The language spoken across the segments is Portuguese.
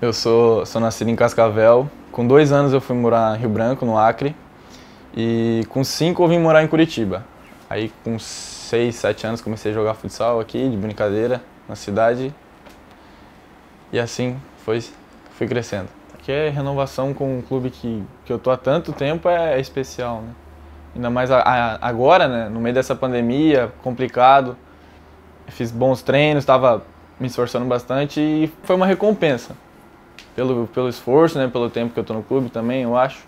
Eu sou, sou nascido em Cascavel. Com dois anos eu fui morar em Rio Branco, no Acre. E com cinco eu vim morar em Curitiba. Aí com seis, sete anos comecei a jogar futsal aqui, de brincadeira, na cidade. E assim foi, fui crescendo. Porque é renovação com um clube que, que eu tô há tanto tempo é, é especial, né? Ainda mais a, a, agora, né? No meio dessa pandemia, complicado. fiz bons treinos, estava me esforçando bastante e foi uma recompensa pelo, pelo esforço, né, pelo tempo que eu estou no clube também, eu acho.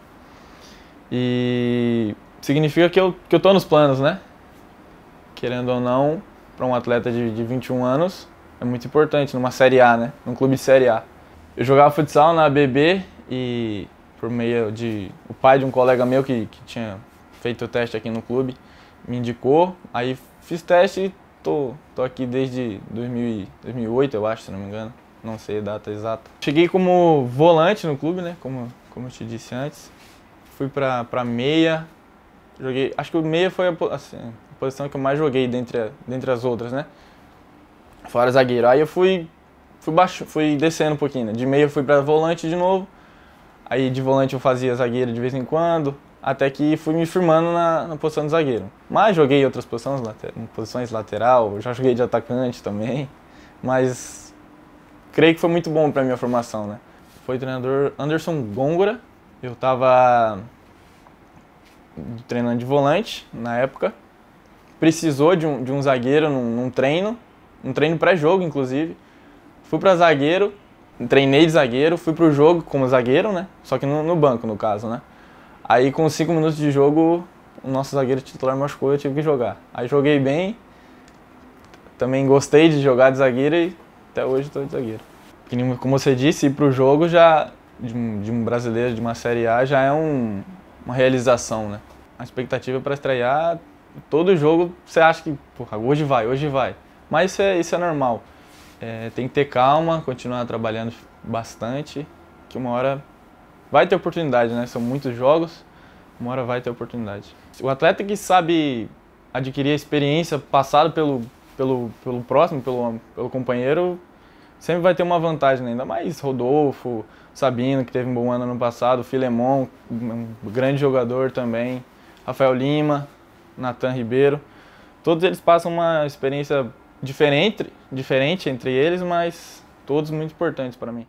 E significa que eu, que eu tô nos planos, né? Querendo ou não, para um atleta de, de 21 anos, é muito importante numa Série A, né? Num clube de Série A. Eu jogava futsal na ABB e por meio de... O pai de um colega meu que, que tinha feito o teste aqui no clube me indicou, aí fiz teste e tô, tô aqui desde 2000, 2008, eu acho, se não me engano não sei data exata. Cheguei como volante no clube, né? Como, como eu te disse antes. Fui pra, pra meia. Joguei. Acho que o meia foi a, assim, a posição que eu mais joguei dentre, a, dentre as outras, né? Fora zagueiro. Aí eu fui. Fui, baixo, fui descendo um pouquinho, né? De meia eu fui pra volante de novo. Aí de volante eu fazia zagueiro de vez em quando. Até que fui me firmando na, na posição de zagueiro. Mas joguei outras posições, later, posições lateral, já joguei de atacante também. Mas creio que foi muito bom para minha formação, né? Foi o treinador Anderson Gongora. Eu estava treinando de volante na época. Precisou de um, de um zagueiro num, num treino, um treino pré-jogo, inclusive. Fui para zagueiro, treinei de zagueiro, fui pro jogo como zagueiro, né? Só que no, no banco, no caso, né? Aí com 5 minutos de jogo, o nosso zagueiro titular machucou e eu tive que jogar. Aí joguei bem, também gostei de jogar de zagueiro e até hoje estou de zagueiro. Como você disse, ir para o jogo já de um, de um, brasileiro de uma Série A já é um, uma realização, né? A expectativa é para estrear, todo jogo você acha que porra, hoje vai, hoje vai. Mas isso é, isso é normal. É, tem que ter calma, continuar trabalhando bastante, que uma hora vai ter oportunidade, né? São muitos jogos, uma hora vai ter oportunidade. O atleta que sabe adquirir a experiência passado pelo, pelo, pelo próximo, pelo, pelo companheiro, sempre vai ter uma vantagem, né? ainda mais Rodolfo, Sabino, que teve um bom ano no passado, Filemon, um grande jogador também, Rafael Lima, Nathan Ribeiro. Todos eles passam uma experiência diferente, diferente entre eles, mas todos muito importantes para mim.